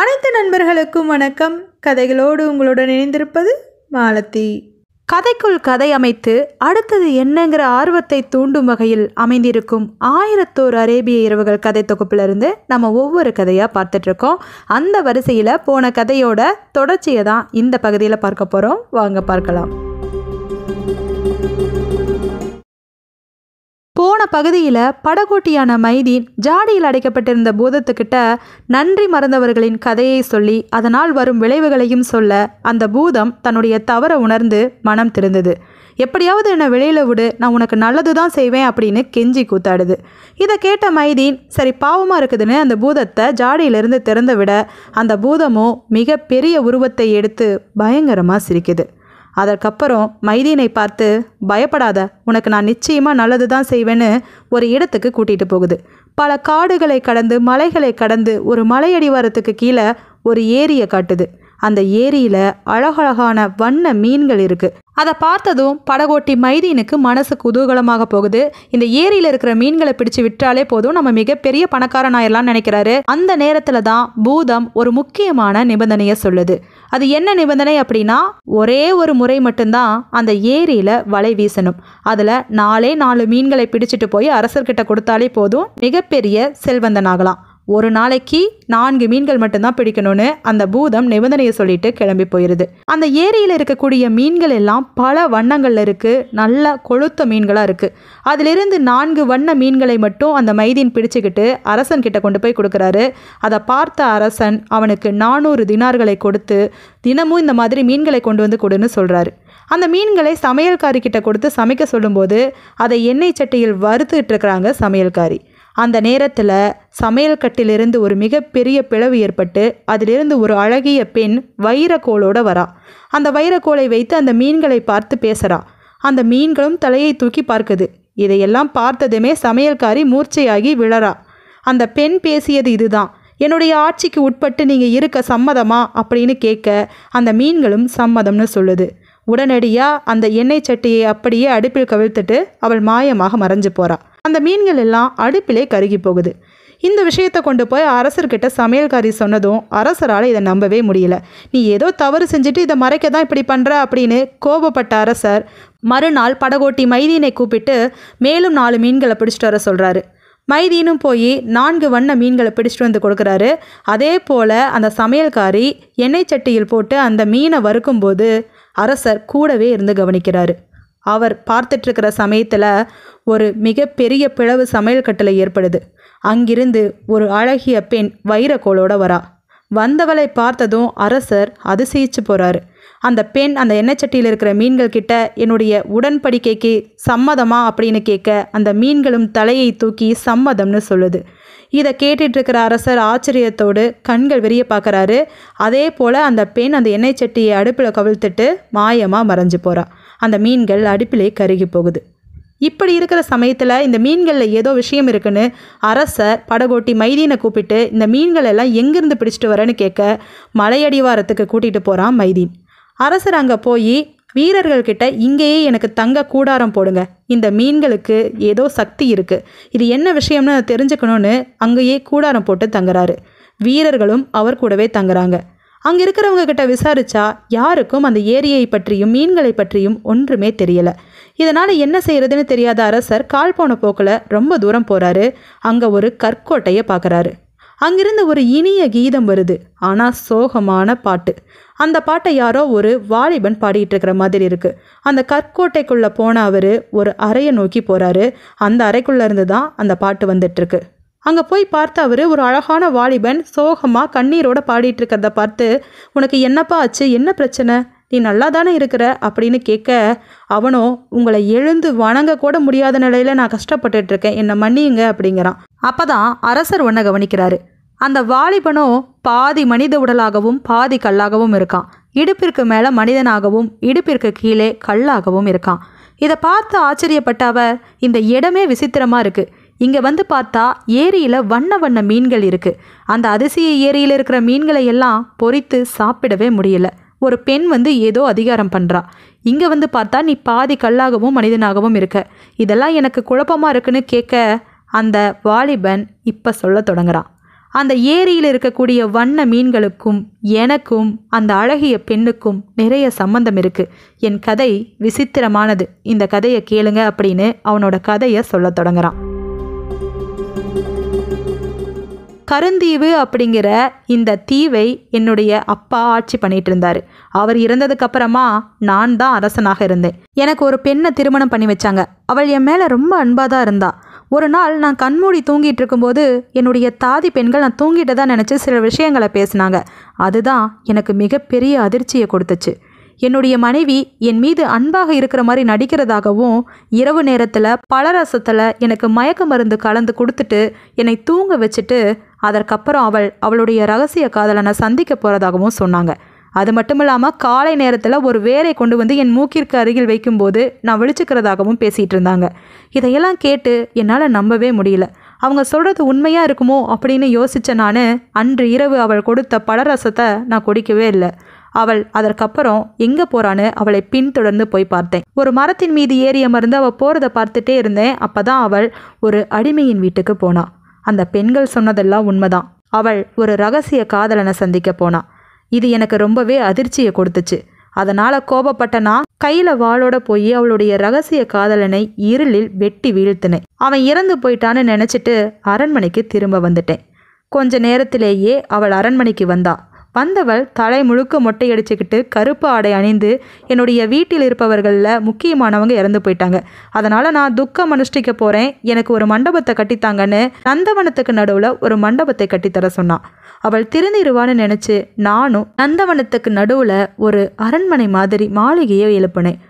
அனைத்து நண்பர்களுக்கும் வணக்கம் கதைகளோடு உங்களுடன் இணைந்திருப்பது மாலத்தி கதைக்குள் கதை அமைத்து அடுத்தது என்னங்கிற ஆர்வத்தை தூண்டும் வகையில் அமைந்திருக்கும் ஆயிரத்தோர் அரேபிய இரவுகள் கதை தொகுப்பிலிருந்து நம்ம ஒவ்வொரு கதையாக பார்த்துட்ருக்கோம் அந்த வரிசையில் போன கதையோட தொடர்ச்சியை தான் இந்த பகுதியில் பார்க்க போகிறோம் வாங்க பார்க்கலாம் போன பகுதியில் படகோட்டியான மைதீன் ஜாடியில் அடைக்கப்பட்டிருந்த பூதத்துக்கிட்ட நன்றி மறந்தவர்களின் கதையை சொல்லி அதனால் வரும் விளைவுகளையும் சொல்ல அந்த பூதம் தன்னுடைய தவற உணர்ந்து மனம் திருந்தது எப்படியாவது என்னை வெளியில் விடு நான் உனக்கு நல்லது தான் செய்வேன் அப்படின்னு கெஞ்சி கூத்தாடுது இதை கேட்ட மைதீன் சரி பாவமாக இருக்குதுன்னு அந்த பூதத்தை ஜாடியிலிருந்து திறந்து விட அந்த பூதமோ பெரிய உருவத்தை எடுத்து பயங்கரமாக சிரிக்குது அதற்கப்புறம் மைதீனை பார்த்து பயப்படாத உனக்கு நான் நிச்சயமாக நல்லது தான் செய்வேன்னு ஒரு இடத்துக்கு கூட்டிகிட்டு போகுது பல காடுகளை கடந்து மலைகளை கடந்து ஒரு மலையடிவாரத்துக்கு கீழே ஒரு ஏரியை காட்டுது அந்த ஏரியில் அழகழகான வண்ண மீன்கள் இருக்குது அதை பார்த்ததும் படகோட்டி மைதீனுக்கு மனசு குதூகலமாக போகுது இந்த ஏரியில் இருக்கிற மீன்களை பிடிச்சு விட்டாலே போதும் நம்ம மிகப்பெரிய பணக்காரன் நினைக்கிறாரு அந்த நேரத்தில் தான் பூதம் ஒரு முக்கியமான நிபந்தனையை சொல்லுது அது என்ன நிபந்தனை அப்படின்னா ஒரே ஒரு முறை மட்டும்தான் அந்த ஏரியில் வலை வீசணும் அதில் நாலே நாலு மீன்களை பிடிச்சிட்டு போய் அரசர்கிட்ட கொடுத்தாலே போதும் மிகப்பெரிய செல்வந்தனாகலாம் ஒரு நாளைக்கு நான்கு மீன்கள் மட்டும்தான் பிடிக்கணும்னு அந்த பூதம் நிபந்தனையை சொல்லிட்டு கிளம்பி போயிடுது அந்த ஏரியில் இருக்கக்கூடிய மீன்கள் எல்லாம் பல வண்ணங்களில் இருக்குது நல்ல கொழுத்த மீன்களாக இருக்குது அதிலிருந்து நான்கு வண்ண மீன்களை மட்டும் அந்த மைதீன் பிடிச்சிக்கிட்டு அரசன் கிட்ட கொண்டு போய் கொடுக்குறாரு அதை பார்த்த அரசன் அவனுக்கு நானூறு தினார்களை கொடுத்து தினமும் இந்த மாதிரி மீன்களை கொண்டு வந்து கொடுன்னு சொல்கிறாரு அந்த மீன்களை சமையல்காரி கிட்ட கொடுத்து சமைக்க சொல்லும்போது அதை எண்ணெய் சட்டியில் வறுத்துட்டு இருக்கிறாங்க சமையல்காரி அந்த நேரத்தில் சமையல் கட்டிலிருந்து ஒரு மிகப்பெரிய பிளவு ஏற்பட்டு அதிலிருந்து ஒரு அழகிய பெண் வைரக்கோளோடு வரா அந்த வைரக்கோளை வைத்து அந்த மீன்களை பார்த்து பேசுகிறா அந்த மீன்களும் தலையை தூக்கி பார்க்குது இதையெல்லாம் பார்த்ததுமே சமையல்காரி மூர்ச்சையாகி விழறா அந்த பெண் பேசியது இதுதான் என்னுடைய ஆட்சிக்கு உட்பட்டு நீங்கள் இருக்க சம்மதமா அப்படின்னு கேட்க அந்த மீன்களும் சம்மதம்னு சொல்லுது உடனடியாக அந்த எண்ணெய் சட்டியை அப்படியே அடுப்பில் கவிழ்த்துட்டு அவள் மாயமாக மறைஞ்சு போகிறாள் அந்த மீன்கள் எல்லாம் அடுப்பிலே கருகி போகுது இந்த விஷயத்தை கொண்டு போய் அரசர்கிட்ட சமையல்காரி சொன்னதும் அரசரால் இதை நம்பவே முடியல நீ ஏதோ தவறு செஞ்சுட்டு இதை மறைக்க தான் இப்படி பண்ணுற அப்படின்னு கோபப்பட்ட அரசர் மறுநாள் படகோட்டி மைதீனை கூப்பிட்டு மேலும் நாலு மீன்களை பிடிச்சிட்டு வர சொல்கிறாரு மைதீனும் போய் நான்கு வண்ண மீன்களை பிடிச்சிட்டு வந்து கொடுக்குறாரு அதே போல் அந்த சமையல்காரி எண்ணெய் சட்டியில் போட்டு அந்த மீனை வறுக்கும்போது அரசர் கூடவே இருந்து கவனிக்கிறாரு அவர் பார்த்துட்ருக்கிற சமயத்தில் ஒரு மிகப்பெரிய பிளவு சமையல் கட்டில் ஏற்படுது அங்கிருந்து ஒரு அழகிய பெண் வைரக்கோளோட வரா வந்தவளை பார்த்ததும் அரசர் அதிசயிச்சு போகிறாரு அந்த பெண் அந்த எண்ணெய்ச்சட்டியில் இருக்கிற மீன்கள் கிட்ட என்னுடைய உடன்படிக்கைக்கு சம்மதமா அப்படின்னு கேட்க அந்த மீன்களும் தலையை தூக்கி சம்மதம்னு சொல்லுது இதை கேட்டுட்டு இருக்கிற அரசர் ஆச்சரியத்தோடு கண்கள் வெறிய பார்க்குறாரு அதே போல் அந்த பெண் அந்த எண்ணெய் சட்டியை அடுப்பில் கவிழ்த்துட்டு மாயமாக மறைஞ்சு போகிறா அந்த மீன்கள் அடுப்பிலே கருகி போகுது இப்படி இருக்கிற சமயத்தில் இந்த மீன்களில் ஏதோ விஷயம் இருக்குன்னு அரசர் படகோட்டி மைதீனை கூப்பிட்டு இந்த மீன்கள் எல்லாம் எங்கேருந்து பிடிச்சிட்டு வரேன்னு கேட்க மலையடிவாரத்துக்கு கூட்டிகிட்டு போகிறான் மைதீன் அரசர் அங்கே போய் வீரர்கள்கிட்ட இங்கேயே எனக்கு தங்க கூடாரம் போடுங்க இந்த மீன்களுக்கு ஏதோ சக்தி இருக்குது இது என்ன விஷயம்னு தெரிஞ்சுக்கணும்னு அங்கேயே கூடாரம் போட்டு தங்குறாரு வீரர்களும் அவர் கூடவே தங்குறாங்க அங்கே இருக்கிறவங்க கிட்ட விசாரிச்சா யாருக்கும் அந்த ஏரியை பற்றியும் மீன்களை பற்றியும் ஒன்றுமே தெரியல இதனால் என்ன செய்யறதுன்னு தெரியாத அரசர் கால் போன போக்கில் ரொம்ப தூரம் போறாரு அங்கே ஒரு கற்கோட்டையை பார்க்குறாரு அங்கிருந்து ஒரு இனிய கீதம் வருது ஆனால் சோகமான பாட்டு அந்த பாட்டை யாரோ ஒரு வாலிபன் பாடிட்டு இருக்கிற மாதிரி இருக்குது அந்த கற்கோட்டைக்குள்ளே போன அவர் ஒரு அறையை நோக்கி போகிறாரு அந்த அறைக்குள்ளே இருந்து தான் அந்த பாட்டு வந்துட்டுருக்கு அங்கே போய் பார்த்த அவர் ஒரு அழகான வாலிபன் சோகமாக கண்ணீரோட பாடிட்டு இருக்கிறத பார்த்து உனக்கு என்னப்பா ஆச்சு என்ன பிரச்சனை நீ நல்லா தானே இருக்கிற அப்படின்னு கேட்க அவனோ உங்களை எழுந்து வணங்க கூட முடியாத நிலையில் நான் கஷ்டப்பட்டுட்டு இருக்கேன் என்னை மன்னியுங்க அப்படிங்கிறான் அப்போ தான் அரசர் ஒன்றை கவனிக்கிறாரு அந்த வாலிபனோ பாதி மனித உடலாகவும் பாதி கல்லாகவும் இருக்கான் இடுப்பிற்கு மேலே மனிதனாகவும் இடுப்பிற்கு கீழே கல்லாகவும் இருக்கான் இதை பார்த்து ஆச்சரியப்பட்ட அவர் இந்த இடமே விசித்திரமாக இருக்குது இங்கே வந்து பார்த்தா ஏரியில் வண்ண வண்ண மீன்கள் இருக்குது அந்த அதிசய ஏரியில் இருக்கிற மீன்களை எல்லாம் பொறித்து சாப்பிடவே முடியல ஒரு பெண் வந்து ஏதோ அதிகாரம் பண்றா இங்கே வந்து பார்த்தா நீ பாதி கல்லாகவும் மனிதனாகவும் இருக்க இதெல்லாம் எனக்கு குழப்பமாக இருக்குன்னு கேட்க அந்த வாலிபன் இப்போ சொல்ல தொடங்குறான் அந்த ஏரியில் இருக்கக்கூடிய வண்ண மீன்களுக்கும் எனக்கும் அந்த அழகிய பெண்ணுக்கும் நிறைய சம்பந்தம் இருக்கு என் கதை விசித்திரமானது இந்த கதையை கேளுங்க அப்படின்னு அவனோட கதையை சொல்ல தொடங்குறான் கருந்தீவு அப்படிங்கிற இந்த தீவை என்னுடைய அப்பா ஆட்சி பண்ணிட்டு இருந்தாரு அவர் இறந்ததுக்கு அப்புறமா நான் தான் அரசனாக இருந்தேன் எனக்கு ஒரு பெண்ணை திருமணம் பண்ணி வச்சாங்க அவள் என் மேல ரொம்ப அன்பாக தான் இருந்தா ஒரு நாள் நான் கண்மூடி தூங்கிட்டு இருக்கும்போது என்னுடைய தாதி பெண்கள் நான் தூங்கிட்டு தான் நினச்சி சில விஷயங்களை பேசினாங்க அதுதான் எனக்கு மிகப்பெரிய அதிர்ச்சியை கொடுத்துச்சு என்னுடைய மனைவி என் மீது அன்பாக இருக்கிற மாதிரி நடிக்கிறதாகவும் இரவு நேரத்தில் பலரசத்தில் எனக்கு மயக்க மருந்து கலந்து கொடுத்துட்டு என்னை தூங்க வச்சுட்டு அதற்கப்புறம் அவள் அவளுடைய ரகசிய காதலனை சந்திக்க போகிறதாகவும் சொன்னாங்க அது மட்டும் இல்லாமல் காலை நேரத்தில் ஒரு வேரை கொண்டு வந்து என் மூக்கிற்கு அருகில் வைக்கும்போது நான் விழிச்சுக்கிறதாகவும் பேசிகிட்டு இருந்தாங்க இதையெல்லாம் கேட்டு என்னால் நம்பவே முடியல அவங்க சொல்கிறது உண்மையாக இருக்குமோ அப்படின்னு யோசித்த நான் அன்று இரவு அவள் கொடுத்த பழரசத்தை நான் குடிக்கவே இல்லை அவள் அதற்கப்புறம் எங்கே போகிறான்னு அவளை பின்தொடர்ந்து போய் பார்த்தேன் ஒரு மரத்தின் மீது ஏறி அமர்ந்து அவள் போகிறத பார்த்துட்டே இருந்தேன் அப்போ தான் அவள் ஒரு அடிமையின் வீட்டுக்கு போனாள் அந்த பெண்கள் சொன்னதெல்லாம் உண்மைதான் அவள் ஒரு ரகசிய காதலனை சந்திக்க போனாள் இது எனக்கு ரொம்பவே அதிர்ச்சியை கொடுத்துச்சு அதனால் கோபப்பட்ட நான் கையில் வாளோட போய் அவளுடைய ரகசிய காதலனை இருளில் வெட்டி வீழ்த்தினேன் அவன் இறந்து போயிட்டான்னு நினச்சிட்டு அரண்மனைக்கு திரும்ப வந்துட்டேன் கொஞ்ச நேரத்திலேயே அவள் அரண்மனைக்கு வந்தா வந்தவள் தலை முழுக்க மொட்டையடிச்சுக்கிட்டு கருப்பு ஆடை அணிந்து என்னுடைய வீட்டில் இருப்பவர்களில் முக்கியமானவங்க இறந்து போயிட்டாங்க அதனால் நான் துக்கம் அனுஷ்டிக்க போகிறேன் எனக்கு ஒரு மண்டபத்தை கட்டித்தாங்கன்னு நந்தவனத்துக்கு நடுவில் ஒரு மண்டபத்தை கட்டித்தர சொன்னான் அவள் திருந்திருவான்னு நினச்சி நானும் நந்தவனத்துக்கு நடுவில் ஒரு அரண்மனை மாதிரி மாளிகையை எழுப்பினேன்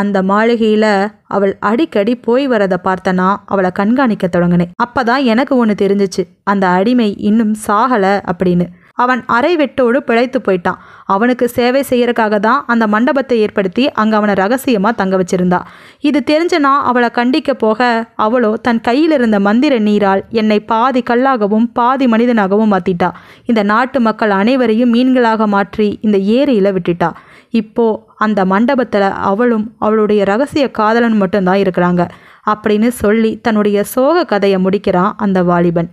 அந்த மாளிகையில் அவள் அடிக்கடி போய் வரதை பார்த்தனா அவளை கண்காணிக்க தொடங்கினேன் அப்போ தான் எனக்கு ஒன்று தெரிஞ்சிச்சு அந்த அடிமை இன்னும் சாகலை அப்படின்னு அவன் அரை வெட்டோடு பிழைத்து போயிட்டான் அவனுக்கு சேவை செய்கிறக்காக தான் அந்த மண்டபத்தை ஏற்படுத்தி அங்கே அவனை ரகசியமாக தங்க வச்சிருந்தா இது தெரிஞ்சனா அவளை கண்டிக்க போக அவளோ தன் கையில் இருந்த மந்திர நீரால் என்னை பாதி கல்லாகவும் பாதி மனிதனாகவும் மாற்றிட்டா இந்த நாட்டு மக்கள் அனைவரையும் மீன்களாக மாற்றி இந்த ஏரியில் விட்டுட்டா இப்போ அந்த மண்டபத்தில் அவளும் அவளுடைய ரகசிய காதலன் மட்டும்தான் இருக்கிறாங்க அப்படின்னு சொல்லி தன்னுடைய சோக கதையை முடிக்கிறான் அந்த வாலிபன்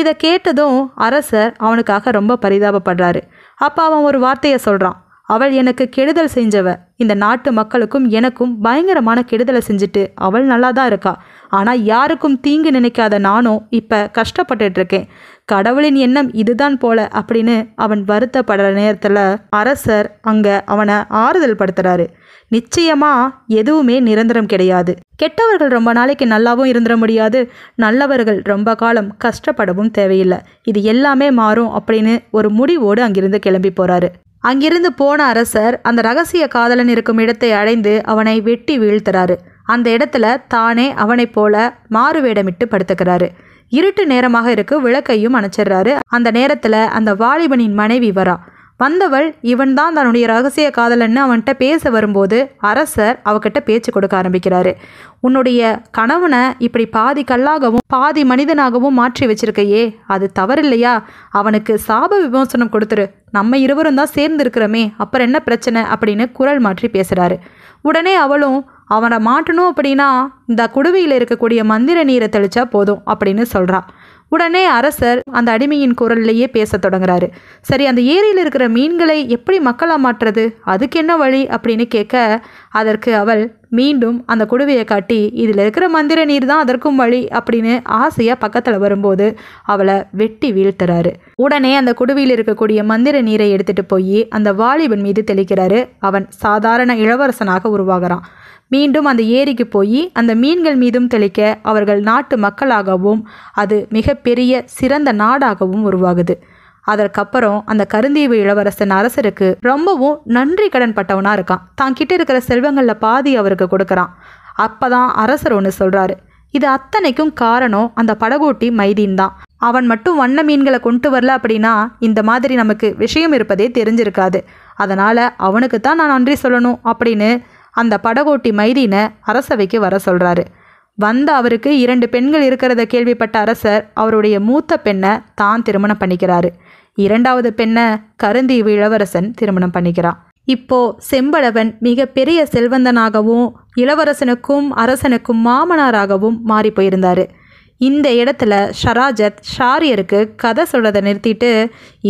இதை கேட்டதும் அரசர் அவனுக்காக ரொம்ப பரிதாபப்படுறாரு அப்போ அவன் ஒரு வார்த்தையை சொல்கிறான் அவள் எனக்கு கெடுதல் செஞ்சவ இந்த நாட்டு மக்களுக்கும் எனக்கும் பயங்கரமான கெடுதலை செஞ்சுட்டு அவள் நல்லா தான் இருக்கா ஆனால் யாருக்கும் தீங்கு நினைக்காத நானும் இப்போ கஷ்டப்பட்டுட்டு இருக்கேன் கடவுளின் எண்ணம் இதுதான் போல அப்படின்னு அவன் வருத்தப்படுற நேரத்தில் அரசர் அங்கே அவனை ஆறுதல் படுத்துறாரு நிச்சயமாக எதுவுமே நிரந்தரம் கிடையாது கெட்டவர்கள் ரொம்ப நாளைக்கு நல்லாவும் இருந்துட முடியாது நல்லவர்கள் ரொம்ப காலம் கஷ்டப்படவும் தேவையில்லை இது எல்லாமே மாறும் அப்படின்னு ஒரு முடிவோடு அங்கிருந்து கிளம்பி போறாரு அங்கிருந்து போன அரசர் அந்த ரகசிய காதலன் இருக்கும் இடத்தை அடைந்து அவனை வெட்டி வீழ்த்துறாரு அந்த இடத்துல தானே அவனைப் போல மாறு வேடமிட்டு படுத்துக்கிறாரு இருட்டு நேரமாக இருக்கு விளக்கையும் அணைச்சிடுறாரு அந்த நேரத்தில் அந்த வாலிபனின் மனைவி வரா வந்தவள் இவன் தான் தன்னுடைய ரகசிய காதலன்னு அவன்கிட்ட பேச வரும்போது அரசர் அவகிட்ட பேச்சு கொடுக்க ஆரம்பிக்கிறாரு உன்னுடைய கணவனை இப்படி பாதி கல்லாகவும் பாதி மனிதனாகவும் மாற்றி வச்சிருக்கையே அது தவறில்லையா அவனுக்கு சாப விமோசனம் கொடுத்துரு நம்ம இருவரும் தான் சேர்ந்து இருக்கிறோமே அப்புறம் என்ன பிரச்சனை அப்படின்னு குரல் மாற்றி பேசுகிறாரு உடனே அவளும் அவனை மாட்டணும் அப்படின்னா இந்த குடுவையில் இருக்கக்கூடிய மந்திர நீரை தெளிச்சா போதும் அப்படின்னு சொல்கிறா உடனே அரசர் அந்த அடிமையின் குரல்லையே பேச தொடங்குறாரு சரி அந்த ஏரியில் இருக்கிற மீன்களை எப்படி மக்களாக மாற்றுறது அதுக்கு என்ன வழி அப்படின்னு கேட்க அதற்கு அவள் மீண்டும் அந்த குடுவையை காட்டி இதில் இருக்கிற மந்திர நீர் தான் அதற்கும் வழி அப்படின்னு ஆசையாக பக்கத்தில் வரும்போது அவளை வெட்டி வீழ்த்துறாரு உடனே அந்த குடுவையில் இருக்கக்கூடிய மந்திர நீரை எடுத்துகிட்டு போய் அந்த வாலிபன் மீது தெளிக்கிறாரு அவன் சாதாரண இளவரசனாக உருவாகிறான் மீண்டும் அந்த ஏரிக்கு போய் அந்த மீன்கள் மீதும் தெளிக்க அவர்கள் நாட்டு மக்களாகவும் அது மிகப்பெரிய சிறந்த நாடாகவும் உருவாகுது அதற்கப்புறம் அந்த கருந்தீவு இளவரசன் அரசருக்கு ரொம்பவும் நன்றி கடன் பட்டவனாக இருக்கான் தான் கிட்ட இருக்கிற செல்வங்களில் பாதி அவருக்கு கொடுக்குறான் அப்பதான் அரசர் ஒன்று சொல்கிறாரு இது அத்தனைக்கும் காரணம் அந்த படகோட்டி மைதீன் தான் அவன் மட்டும் வண்ண மீன்களை கொண்டு வரல அப்படின்னா இந்த மாதிரி நமக்கு விஷயம் இருப்பதே தெரிஞ்சிருக்காது அதனால் அவனுக்கு தான் நான் நன்றி சொல்லணும் அப்படின்னு அந்த படகோட்டி மைதீனை அரசவைக்கு வர சொல்கிறாரு வந்த அவருக்கு இரண்டு பெண்கள் இருக்கிறத கேள்விப்பட்ட அரசர் அவருடைய மூத்த பெண்ணை தான் திருமணம் பண்ணிக்கிறாரு இரண்டாவது பெண்ணை கருந்தீவு இளவரசன் திருமணம் பண்ணிக்கிறான் இப்போ செம்படவன் மிகப்பெரிய செல்வந்தனாகவும் இளவரசனுக்கும் அரசனுக்கும் மாமனாராகவும் மாறி போயிருந்தார் இந்த இடத்துல ஷராஜத் ஷாரியருக்கு கதை சொல்கிறதை நிறுத்திட்டு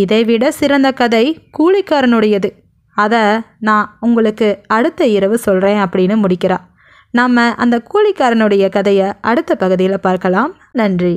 இதைவிட சிறந்த கதை கூலிக்காரனுடையது அதை நான் உங்களுக்கு அடுத்த இரவு சொல்கிறேன் அப்படின்னு முடிக்கிறா நம்ம அந்த கூலிக்காரனுடைய கதையை அடுத்த பகுதியில் பார்க்கலாம் நன்றி